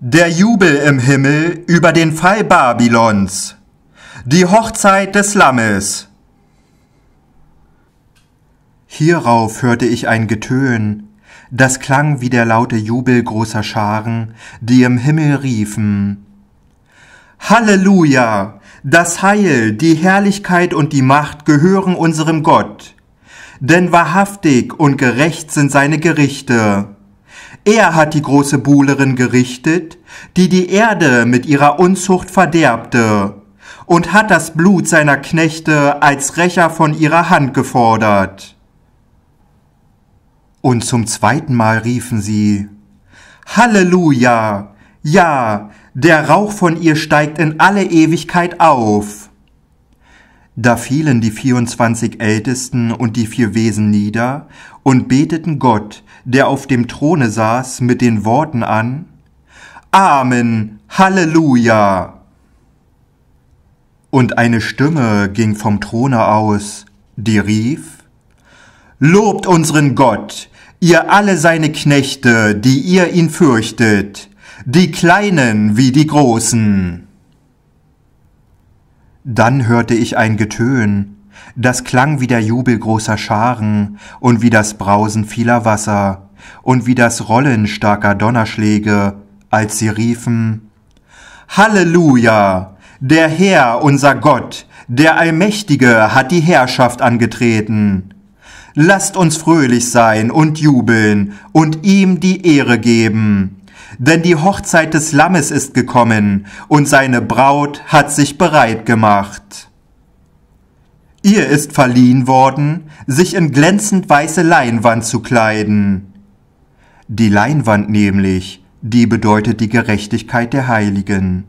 Der Jubel im Himmel über den Fall Babylons. Die Hochzeit des Lammes. Hierauf hörte ich ein Getön, das klang wie der laute Jubel großer Scharen, die im Himmel riefen. Halleluja! Das Heil, die Herrlichkeit und die Macht gehören unserem Gott. Denn wahrhaftig und gerecht sind seine Gerichte. Er hat die große Buhlerin gerichtet, die die Erde mit ihrer Unzucht verderbte, und hat das Blut seiner Knechte als Rächer von ihrer Hand gefordert. Und zum zweiten Mal riefen sie, Halleluja! Ja, der Rauch von ihr steigt in alle Ewigkeit auf. Da fielen die vierundzwanzig Ältesten und die vier Wesen nieder und beteten Gott, der auf dem Throne saß, mit den Worten an, Amen, Halleluja! Und eine Stimme ging vom Throne aus, die rief, Lobt unseren Gott, ihr alle seine Knechte, die ihr ihn fürchtet, die Kleinen wie die Großen. Dann hörte ich ein Getön, das klang wie der Jubel großer Scharen und wie das Brausen vieler Wasser, und wie das Rollen starker Donnerschläge, als sie riefen Halleluja! Der Herr, unser Gott, der Allmächtige hat die Herrschaft angetreten. Lasst uns fröhlich sein und jubeln und ihm die Ehre geben. Denn die Hochzeit des Lammes ist gekommen und seine Braut hat sich bereit gemacht. Ihr ist verliehen worden, sich in glänzend weiße Leinwand zu kleiden die Leinwand nämlich, die bedeutet die Gerechtigkeit der Heiligen.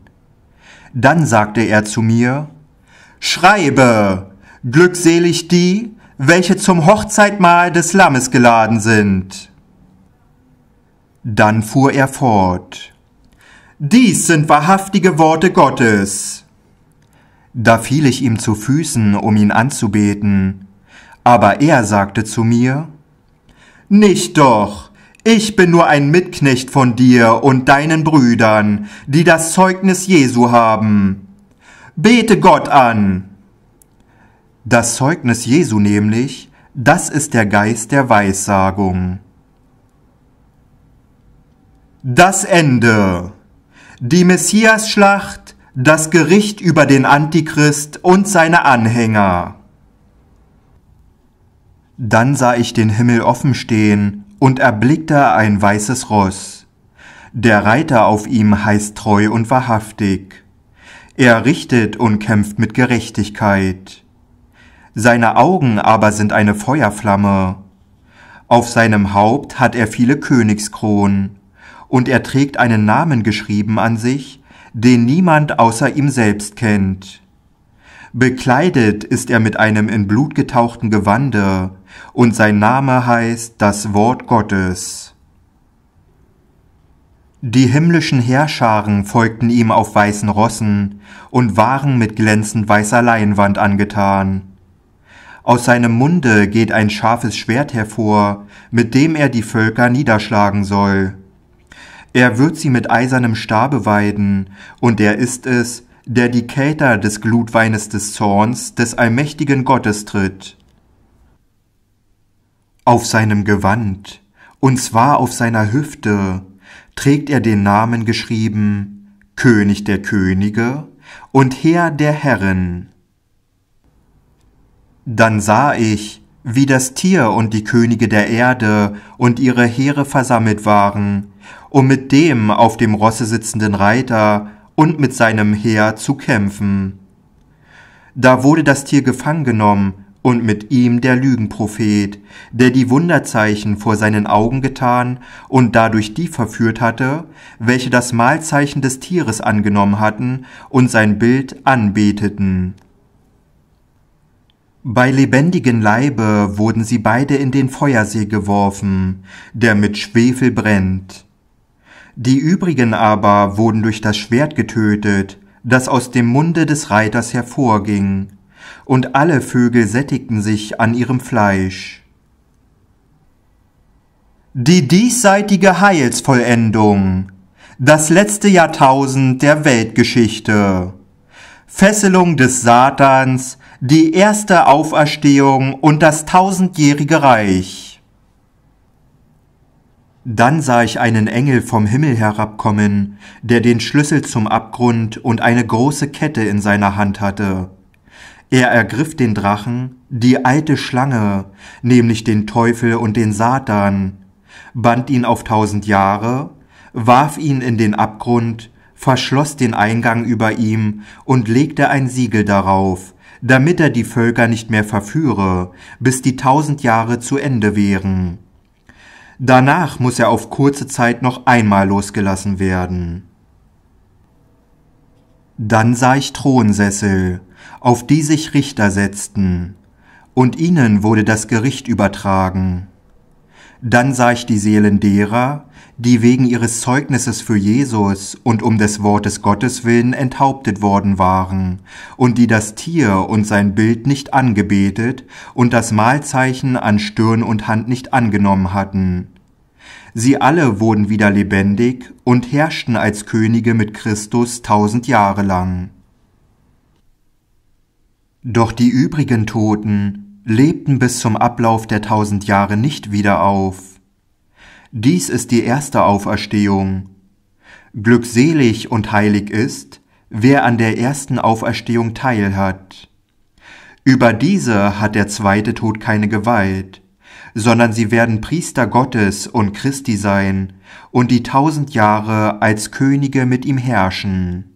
Dann sagte er zu mir, Schreibe, glückselig die, welche zum Hochzeitmahl des Lammes geladen sind. Dann fuhr er fort, Dies sind wahrhaftige Worte Gottes. Da fiel ich ihm zu Füßen, um ihn anzubeten, aber er sagte zu mir, Nicht doch, ich bin nur ein Mitknecht von dir und deinen Brüdern, die das Zeugnis Jesu haben. Bete Gott an. Das Zeugnis Jesu nämlich, das ist der Geist der Weissagung. Das Ende. Die Messias-Schlacht, das Gericht über den Antichrist und seine Anhänger. Dann sah ich den Himmel offen stehen und erblickte ein weißes Ross. Der Reiter auf ihm heißt treu und wahrhaftig. Er richtet und kämpft mit Gerechtigkeit. Seine Augen aber sind eine Feuerflamme. Auf seinem Haupt hat er viele Königskronen, und er trägt einen Namen geschrieben an sich, den niemand außer ihm selbst kennt. Bekleidet ist er mit einem in Blut getauchten Gewande, und sein Name heißt das Wort Gottes. Die himmlischen Heerscharen folgten ihm auf weißen Rossen und waren mit glänzend weißer Leinwand angetan. Aus seinem Munde geht ein scharfes Schwert hervor, mit dem er die Völker niederschlagen soll. Er wird sie mit eisernem Stabe weiden, und er ist es, der die Kälter des Glutweines des Zorns des allmächtigen Gottes tritt. Auf seinem Gewand, und zwar auf seiner Hüfte, trägt er den Namen geschrieben König der Könige und Herr der Herren. Dann sah ich, wie das Tier und die Könige der Erde und ihre Heere versammelt waren, um mit dem auf dem Rosse sitzenden Reiter und mit seinem Heer zu kämpfen. Da wurde das Tier gefangen genommen und mit ihm der Lügenprophet, der die Wunderzeichen vor seinen Augen getan und dadurch die verführt hatte, welche das Mahlzeichen des Tieres angenommen hatten und sein Bild anbeteten. Bei lebendigen Leibe wurden sie beide in den Feuersee geworfen, der mit Schwefel brennt. Die übrigen aber wurden durch das Schwert getötet, das aus dem Munde des Reiters hervorging, und alle Vögel sättigten sich an ihrem Fleisch. Die diesseitige Heilsvollendung, das letzte Jahrtausend der Weltgeschichte, Fesselung des Satans, die erste Auferstehung und das tausendjährige Reich. Dann sah ich einen Engel vom Himmel herabkommen, der den Schlüssel zum Abgrund und eine große Kette in seiner Hand hatte. Er ergriff den Drachen, die alte Schlange, nämlich den Teufel und den Satan, band ihn auf tausend Jahre, warf ihn in den Abgrund, verschloss den Eingang über ihm und legte ein Siegel darauf, damit er die Völker nicht mehr verführe, bis die tausend Jahre zu Ende wären. Danach muss er auf kurze Zeit noch einmal losgelassen werden. Dann sah ich Thronsessel, auf die sich Richter setzten, und ihnen wurde das Gericht übertragen. Dann sah ich die Seelen derer, die wegen ihres Zeugnisses für Jesus und um des Wortes Gottes willen enthauptet worden waren, und die das Tier und sein Bild nicht angebetet und das Mahlzeichen an Stirn und Hand nicht angenommen hatten. Sie alle wurden wieder lebendig und herrschten als Könige mit Christus tausend Jahre lang. Doch die übrigen Toten lebten bis zum Ablauf der tausend Jahre nicht wieder auf. Dies ist die erste Auferstehung. Glückselig und heilig ist, wer an der ersten Auferstehung teilhat. Über diese hat der zweite Tod keine Gewalt, sondern sie werden Priester Gottes und Christi sein und die tausend Jahre als Könige mit ihm herrschen.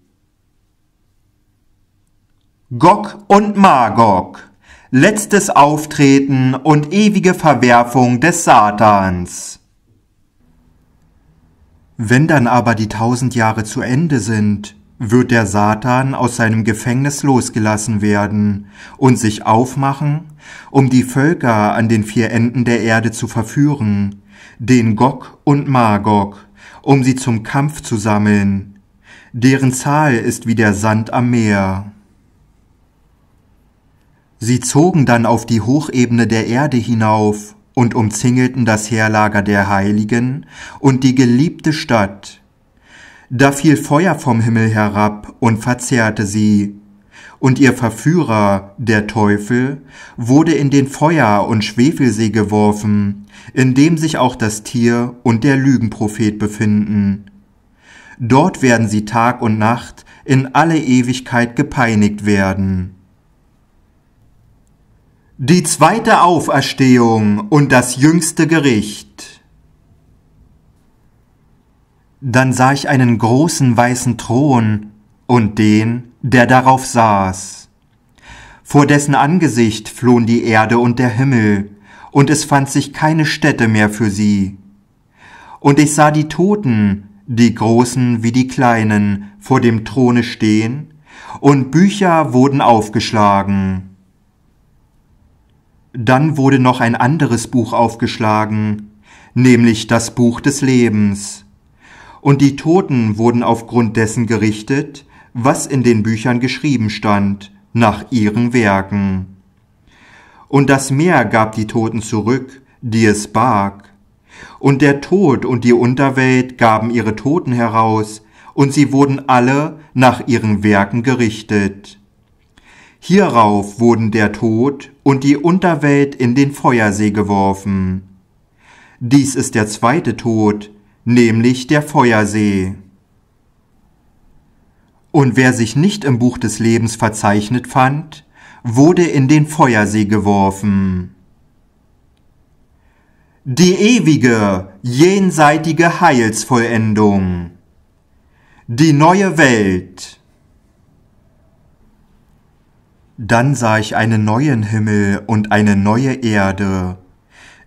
Gog und Magog. Letztes Auftreten und ewige Verwerfung des Satans. Wenn dann aber die tausend Jahre zu Ende sind, wird der Satan aus seinem Gefängnis losgelassen werden und sich aufmachen, um die Völker an den vier Enden der Erde zu verführen, den Gog und Magog, um sie zum Kampf zu sammeln. Deren Zahl ist wie der Sand am Meer. Sie zogen dann auf die Hochebene der Erde hinauf und umzingelten das Heerlager der Heiligen und die geliebte Stadt. Da fiel Feuer vom Himmel herab und verzehrte sie, und ihr Verführer, der Teufel, wurde in den Feuer- und Schwefelsee geworfen, in dem sich auch das Tier und der Lügenprophet befinden. Dort werden sie Tag und Nacht in alle Ewigkeit gepeinigt werden. Die zweite Auferstehung und das jüngste Gericht. Dann sah ich einen großen weißen Thron und den, der darauf saß. Vor dessen Angesicht flohen die Erde und der Himmel, und es fand sich keine Stätte mehr für sie. Und ich sah die Toten, die Großen wie die Kleinen, vor dem Throne stehen, und Bücher wurden aufgeschlagen. Dann wurde noch ein anderes Buch aufgeschlagen, nämlich das Buch des Lebens. Und die Toten wurden aufgrund dessen gerichtet, was in den Büchern geschrieben stand, nach ihren Werken. Und das Meer gab die Toten zurück, die es barg. Und der Tod und die Unterwelt gaben ihre Toten heraus, und sie wurden alle nach ihren Werken gerichtet. Hierauf wurden der Tod und die Unterwelt in den Feuersee geworfen. Dies ist der zweite Tod, nämlich der Feuersee. Und wer sich nicht im Buch des Lebens verzeichnet fand, wurde in den Feuersee geworfen. Die ewige, jenseitige Heilsvollendung. Die neue Welt. Dann sah ich einen neuen Himmel und eine neue Erde,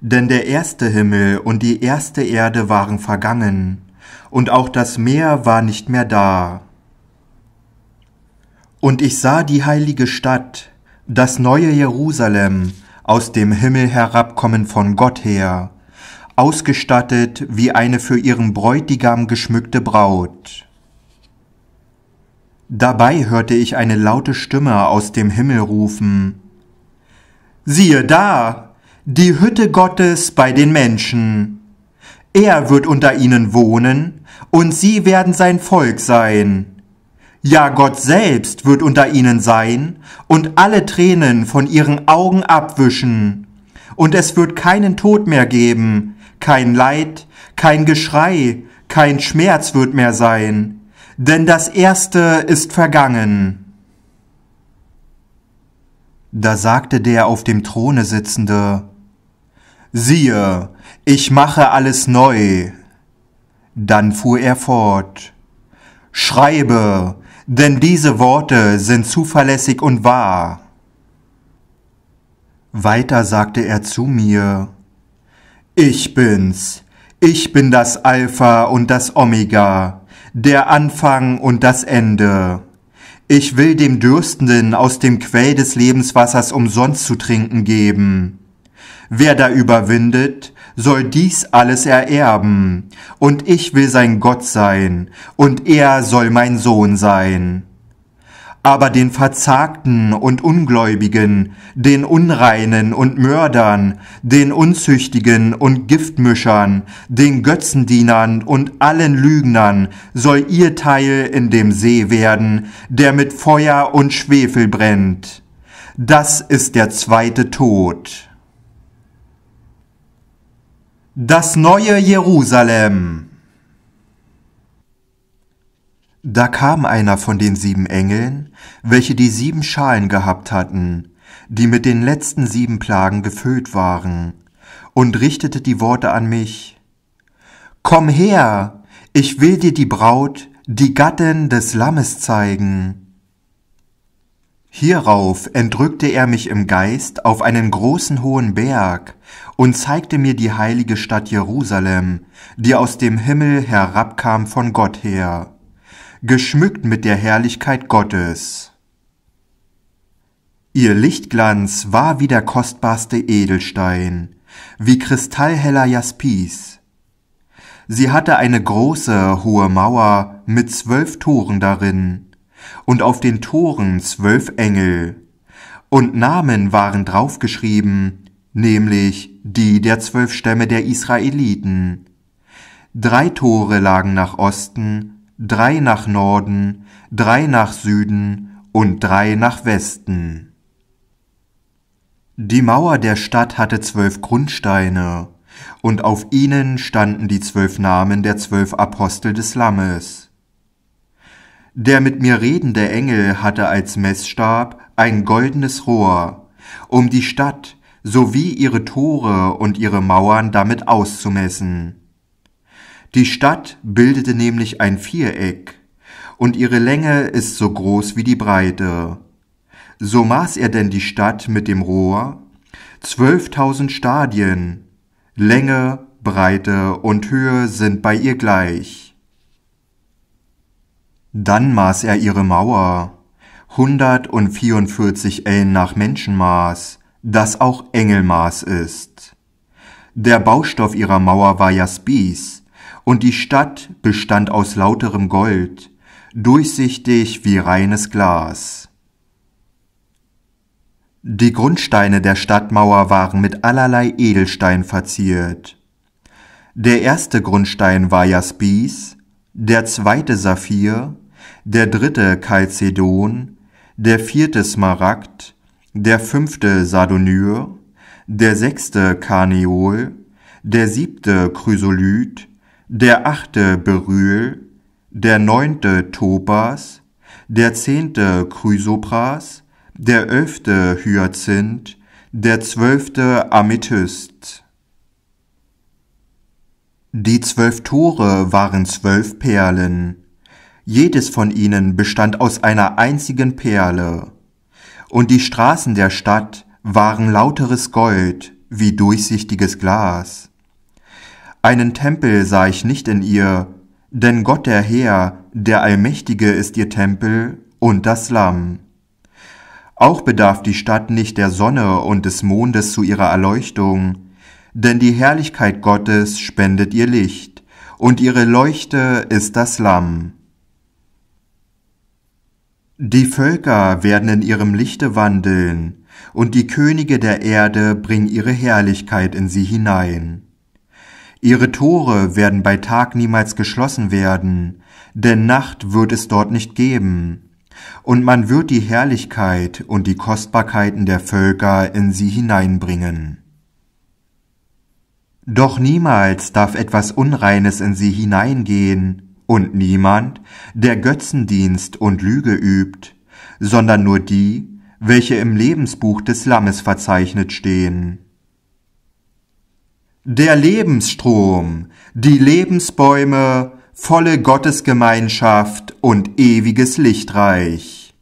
denn der erste Himmel und die erste Erde waren vergangen, und auch das Meer war nicht mehr da. Und ich sah die heilige Stadt, das neue Jerusalem, aus dem Himmel herabkommen von Gott her, ausgestattet wie eine für ihren Bräutigam geschmückte Braut. Dabei hörte ich eine laute Stimme aus dem Himmel rufen Siehe da, die Hütte Gottes bei den Menschen. Er wird unter ihnen wohnen, und sie werden sein Volk sein. Ja, Gott selbst wird unter ihnen sein und alle Tränen von ihren Augen abwischen. Und es wird keinen Tod mehr geben, kein Leid, kein Geschrei, kein Schmerz wird mehr sein denn das erste ist vergangen. Da sagte der auf dem Throne sitzende, Siehe, ich mache alles neu. Dann fuhr er fort, Schreibe, denn diese Worte sind zuverlässig und wahr. Weiter sagte er zu mir, Ich bin's, ich bin das Alpha und das Omega, der Anfang und das Ende. Ich will dem Dürstenden aus dem Quell des Lebenswassers umsonst zu trinken geben. Wer da überwindet, soll dies alles ererben, und ich will sein Gott sein, und er soll mein Sohn sein aber den Verzagten und Ungläubigen, den Unreinen und Mördern, den Unzüchtigen und Giftmischern, den Götzendienern und allen Lügnern soll ihr Teil in dem See werden, der mit Feuer und Schwefel brennt. Das ist der zweite Tod. Das neue Jerusalem. Da kam einer von den sieben Engeln, welche die sieben Schalen gehabt hatten, die mit den letzten sieben Plagen gefüllt waren, und richtete die Worte an mich. Komm her, ich will dir die Braut, die Gattin des Lammes zeigen. Hierauf entrückte er mich im Geist auf einen großen hohen Berg und zeigte mir die heilige Stadt Jerusalem, die aus dem Himmel herabkam von Gott her geschmückt mit der Herrlichkeit Gottes. Ihr Lichtglanz war wie der kostbarste Edelstein, wie kristallheller Jaspis. Sie hatte eine große, hohe Mauer mit zwölf Toren darin, und auf den Toren zwölf Engel, und Namen waren draufgeschrieben, nämlich die der zwölf Stämme der Israeliten. Drei Tore lagen nach Osten, drei nach Norden, drei nach Süden und drei nach Westen. Die Mauer der Stadt hatte zwölf Grundsteine, und auf ihnen standen die zwölf Namen der zwölf Apostel des Lammes. Der mit mir redende Engel hatte als Messstab ein goldenes Rohr, um die Stadt sowie ihre Tore und ihre Mauern damit auszumessen. Die Stadt bildete nämlich ein Viereck, und ihre Länge ist so groß wie die Breite. So maß er denn die Stadt mit dem Rohr zwölftausend Stadien, Länge, Breite und Höhe sind bei ihr gleich. Dann maß er ihre Mauer, hundertundvierundvierzig Ellen nach Menschenmaß, das auch Engelmaß ist. Der Baustoff ihrer Mauer war Jaspis, und die Stadt bestand aus lauterem Gold, durchsichtig wie reines Glas. Die Grundsteine der Stadtmauer waren mit allerlei Edelstein verziert. Der erste Grundstein war Jaspis, der zweite Saphir, der dritte Chalcedon, der vierte Smaragd, der fünfte Sardonyr, der sechste Karneol, der siebte Chrysolyt, der achte Berühl, der neunte Topas, der zehnte Chrysopras, der elfte Hyazinth, der zwölfte Amethyst. Die zwölf Tore waren zwölf Perlen. Jedes von ihnen bestand aus einer einzigen Perle. Und die Straßen der Stadt waren lauteres Gold wie durchsichtiges Glas. Einen Tempel sah ich nicht in ihr, denn Gott der Herr, der Allmächtige ist ihr Tempel und das Lamm. Auch bedarf die Stadt nicht der Sonne und des Mondes zu ihrer Erleuchtung, denn die Herrlichkeit Gottes spendet ihr Licht, und ihre Leuchte ist das Lamm. Die Völker werden in ihrem Lichte wandeln, und die Könige der Erde bringen ihre Herrlichkeit in sie hinein. Ihre Tore werden bei Tag niemals geschlossen werden, denn Nacht wird es dort nicht geben. Und man wird die Herrlichkeit und die Kostbarkeiten der Völker in sie hineinbringen. Doch niemals darf etwas Unreines in sie hineingehen, und niemand, der Götzendienst und Lüge übt, sondern nur die, welche im Lebensbuch des Lammes verzeichnet stehen der Lebensstrom, die Lebensbäume, volle Gottesgemeinschaft und ewiges Lichtreich.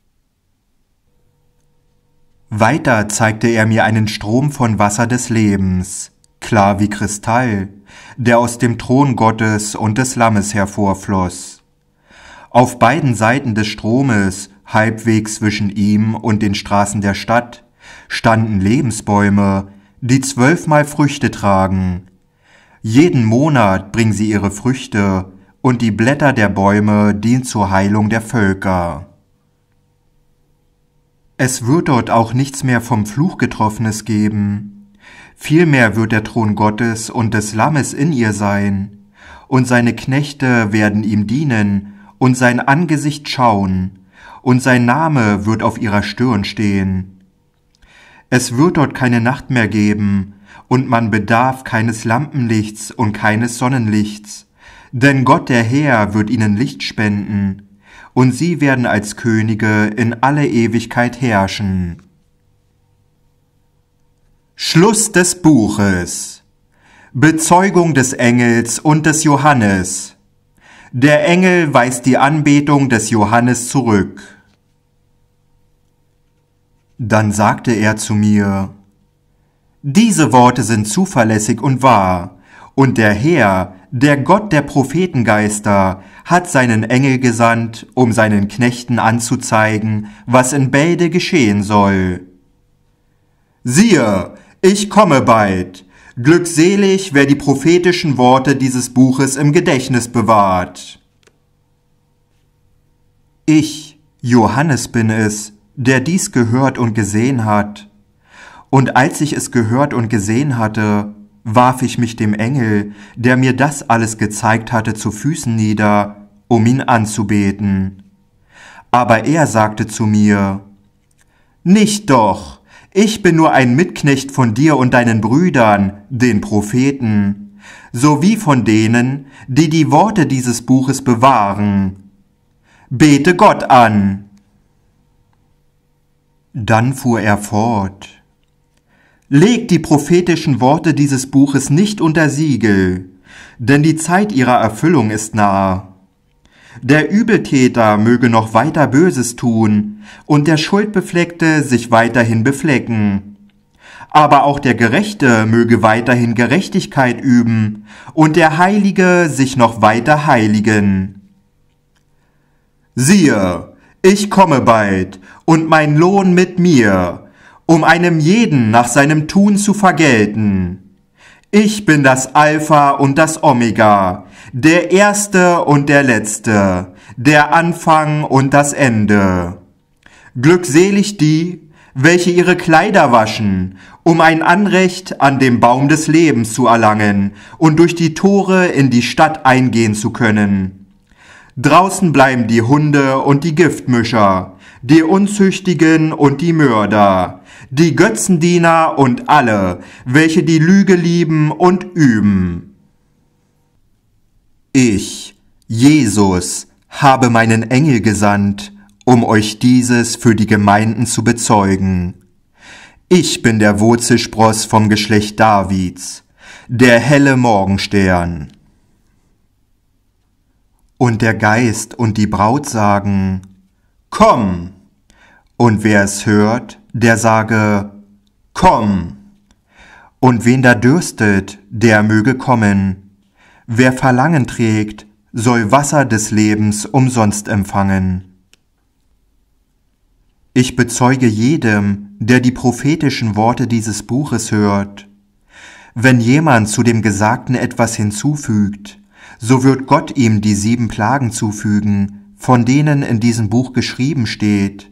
Weiter zeigte er mir einen Strom von Wasser des Lebens, klar wie Kristall, der aus dem Thron Gottes und des Lammes hervorfloss. Auf beiden Seiten des Stromes, halbwegs zwischen ihm und den Straßen der Stadt, standen Lebensbäume, die zwölfmal Früchte tragen. Jeden Monat bringen sie ihre Früchte, und die Blätter der Bäume dienen zur Heilung der Völker. Es wird dort auch nichts mehr vom Fluch Getroffenes geben. Vielmehr wird der Thron Gottes und des Lammes in ihr sein, und seine Knechte werden ihm dienen und sein Angesicht schauen, und sein Name wird auf ihrer Stirn stehen, es wird dort keine Nacht mehr geben, und man bedarf keines Lampenlichts und keines Sonnenlichts, denn Gott der Herr wird ihnen Licht spenden, und sie werden als Könige in alle Ewigkeit herrschen. Schluss des Buches Bezeugung des Engels und des Johannes Der Engel weist die Anbetung des Johannes zurück. Dann sagte er zu mir, Diese Worte sind zuverlässig und wahr, und der Herr, der Gott der Prophetengeister, hat seinen Engel gesandt, um seinen Knechten anzuzeigen, was in Bälde geschehen soll. Siehe, ich komme bald. Glückselig, wer die prophetischen Worte dieses Buches im Gedächtnis bewahrt. Ich, Johannes bin es, der dies gehört und gesehen hat. Und als ich es gehört und gesehen hatte, warf ich mich dem Engel, der mir das alles gezeigt hatte, zu Füßen nieder, um ihn anzubeten. Aber er sagte zu mir, Nicht doch, ich bin nur ein Mitknecht von dir und deinen Brüdern, den Propheten, sowie von denen, die die Worte dieses Buches bewahren. Bete Gott an. Dann fuhr er fort. Leg die prophetischen Worte dieses Buches nicht unter Siegel, denn die Zeit ihrer Erfüllung ist nahe. Der Übeltäter möge noch weiter Böses tun und der Schuldbefleckte sich weiterhin beflecken. Aber auch der Gerechte möge weiterhin Gerechtigkeit üben und der Heilige sich noch weiter heiligen. Siehe, ich komme bald, und mein Lohn mit mir, um einem jeden nach seinem Tun zu vergelten. Ich bin das Alpha und das Omega, der Erste und der Letzte, der Anfang und das Ende. Glückselig die, welche ihre Kleider waschen, um ein Anrecht an dem Baum des Lebens zu erlangen und durch die Tore in die Stadt eingehen zu können. Draußen bleiben die Hunde und die Giftmischer, die Unzüchtigen und die Mörder, die Götzendiener und alle, welche die Lüge lieben und üben. Ich, Jesus, habe meinen Engel gesandt, um euch dieses für die Gemeinden zu bezeugen. Ich bin der Wurzelspross vom Geschlecht Davids, der helle Morgenstern. Und der Geist und die Braut sagen, Komm! Und wer es hört, der sage, Komm! Und wen da dürstet, der möge kommen. Wer Verlangen trägt, soll Wasser des Lebens umsonst empfangen. Ich bezeuge jedem, der die prophetischen Worte dieses Buches hört, wenn jemand zu dem Gesagten etwas hinzufügt, so wird Gott ihm die sieben Plagen zufügen, von denen in diesem Buch geschrieben steht.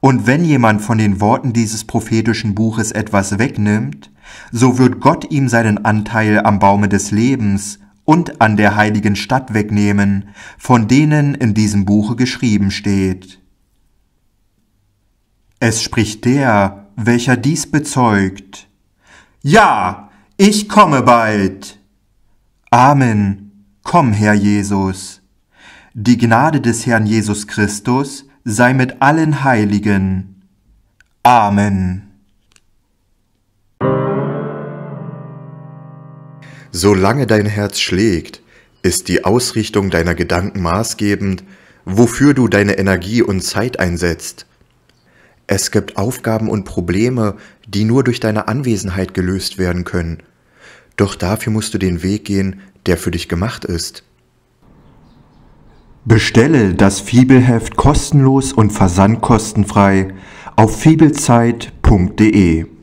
Und wenn jemand von den Worten dieses prophetischen Buches etwas wegnimmt, so wird Gott ihm seinen Anteil am Baume des Lebens und an der heiligen Stadt wegnehmen, von denen in diesem Buche geschrieben steht. Es spricht der, welcher dies bezeugt. Ja, ich komme bald. Amen. Komm, Herr Jesus. Die Gnade des Herrn Jesus Christus sei mit allen Heiligen. Amen. Solange dein Herz schlägt, ist die Ausrichtung deiner Gedanken maßgebend, wofür du deine Energie und Zeit einsetzt. Es gibt Aufgaben und Probleme, die nur durch deine Anwesenheit gelöst werden können. Doch dafür musst du den Weg gehen, der für dich gemacht ist. Bestelle das Fibelheft kostenlos und versandkostenfrei auf fibelzeit.de.